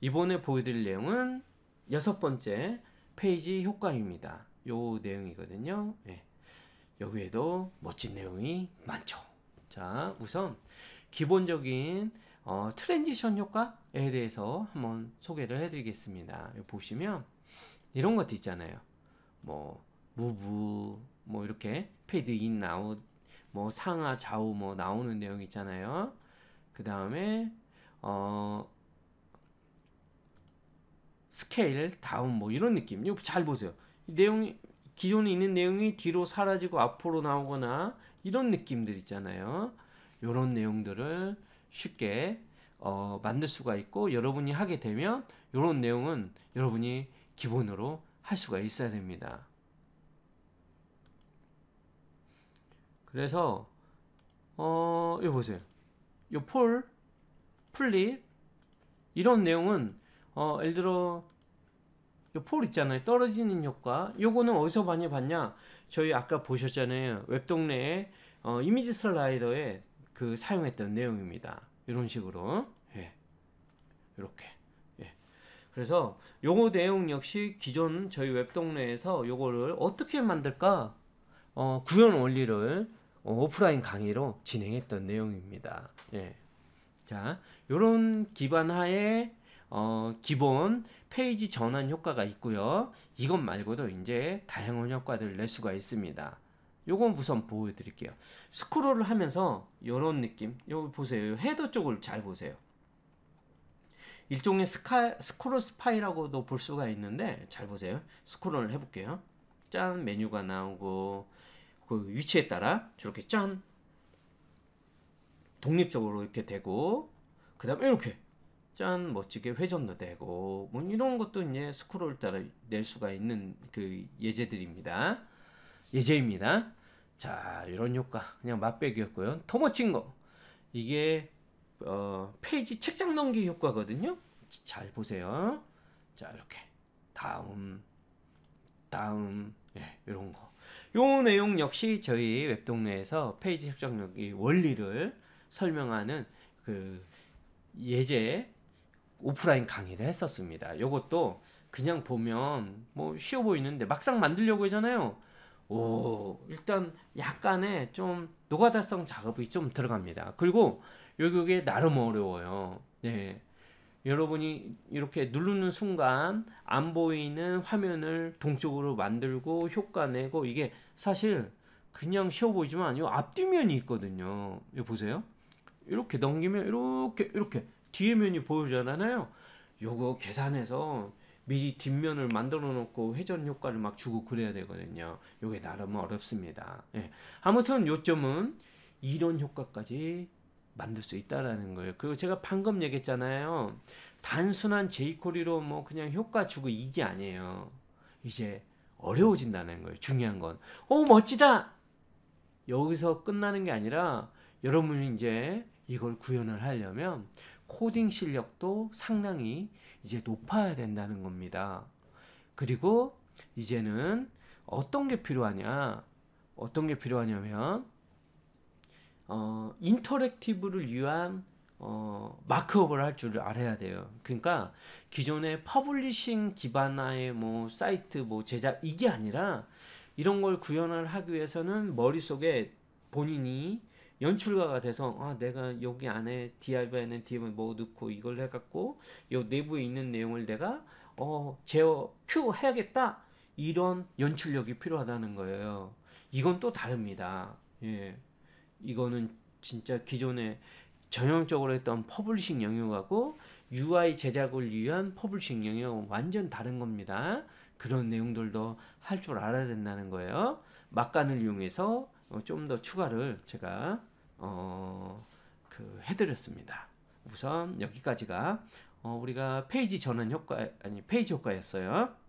이번에 보여드릴 내용은 여섯 번째 페이지 효과입니다. 요 내용이거든요. 예. 여기에도 멋진 내용이 많죠. 자, 우선 기본적인 어, 트랜지션 효과에 대해서 한번 소개를 해드리겠습니다. 보시면 이런 것도 있잖아요. 뭐 무브 뭐 이렇게 페이드 인 아웃 뭐 상하 좌우 뭐 나오는 내용 있잖아요. 그 다음에 어 스케일 다운 뭐 이런 느낌. 이거 잘 보세요. 내용이 기존에 있는 내용이 뒤로 사라지고 앞으로 나오거나 이런 느낌들 있잖아요. 이런 내용들을 쉽게 어, 만들 수가 있고 여러분이 하게 되면 이런 내용은 여러분이 기본으로 할 수가 있어야 됩니다. 그래서 어, 이 보세요. 요 폴, 플립 이런 내용은 어, 예를 들어 요폴 있잖아요. 떨어지는 효과. 요거는 어디서 많이 봤냐? 저희 아까 보셨잖아요. 웹동네에 어, 이미지 슬라이더에 그 사용했던 내용입니다. 이런 식으로. 예. 이렇게. 예. 그래서 요거 내용 역시 기존 저희 웹동네에서 요거를 어떻게 만들까? 어, 구현 원리를 어, 오프라인 강의로 진행했던 내용입니다. 예. 자, 요런 기반 하에 어, 기본 페이지 전환 효과가 있고요. 이것 말고도 이제 다양한 효과들을 낼 수가 있습니다. 요건 우선 보여드릴게요. 스크롤을 하면서 이런 느낌. 여기 보세요. 헤더 쪽을 잘 보세요. 일종의 스카, 스크롤 스파이라고도 볼 수가 있는데 잘 보세요. 스크롤을 해볼게요. 짠 메뉴가 나오고 그 위치에 따라 저렇게 짠 독립적으로 이렇게 되고 그 다음에 이렇게 짠 멋지게 회전도 되고 뭐 이런 것도 이제 스크롤 따라 낼 수가 있는 그 예제들입니다. 예제입니다. 자 이런 효과 그냥 맛배기였고요. 터머친 거 이게 어, 페이지 책장 넘기 효과거든요. 잘 보세요. 자 이렇게 다음 다음 예, 이런 거. 요 내용 역시 저희 웹동네에서 페이지 책장 넘기 원리를 설명하는 그 예제 오프라인 강의를 했었습니다. 이것도 그냥 보면 뭐 쉬워 보이는데 막상 만들려고 하잖아요. 오, 일단 약간의 좀 노가다성 작업이 좀 들어갑니다. 그리고 요게 나름 어려워요. 네. 여러분이 이렇게 누르는 순간 안 보이는 화면을 동쪽으로 만들고 효과 내고 이게 사실 그냥 쉬워 보이지만 요 앞뒤면이 있거든요. 이 보세요. 이렇게 넘기면 이렇게 이렇게 뒤에 면이 보여주잖아요. 요거 계산해서 미리 뒷면을 만들어 놓고 회전 효과를 막 주고 그래야 되거든요. 요게 나름 어렵습니다. 예. 아무튼 요점은 이런 효과까지 만들 수 있다라는 거예요. 그리고 제가 방금 얘기했잖아요. 단순한 제이코리로 뭐 그냥 효과 주고 이게 아니에요. 이제 어려워진다는 거예요. 중요한 건. 오, 멋지다! 여기서 끝나는 게 아니라 여러분이 이제 이걸 구현을 하려면 코딩 실력도 상당히 이제 높아야 된다는 겁니다. 그리고 이제는 어떤 게 필요하냐? 어떤 게 필요하냐면 어, 인터랙티브를 위한 어, 마크업을 할 줄 알아야 돼요. 그러니까 기존의 퍼블리싱 기반화의 뭐 사이트 뭐 제작 이게 아니라 이런 걸 구현을 하기 위해서는 머릿속에 본인이 연출가가 돼서 아 내가 여기 안에 DIY는 DM을 뭐 넣고 이걸 해갖고 요 내부에 있는 내용을 내가 어 제어 큐 해야겠다 이런 연출력이 필요하다는 거예요. 이건 또 다릅니다. 예, 이거는 진짜 기존에 전형적으로 했던 퍼블리싱 영역하고 UI 제작을 위한 퍼블리싱 영역은 완전 다른 겁니다. 그런 내용들도 할 줄 알아야 된다는 거예요. 막간을 이용해서 어, 좀더 추가를 제가 어, 그 해드렸습니다. 우선 여기까지가 어, 우리가 페이지 전환 효과 아니 페이지 효과였어요.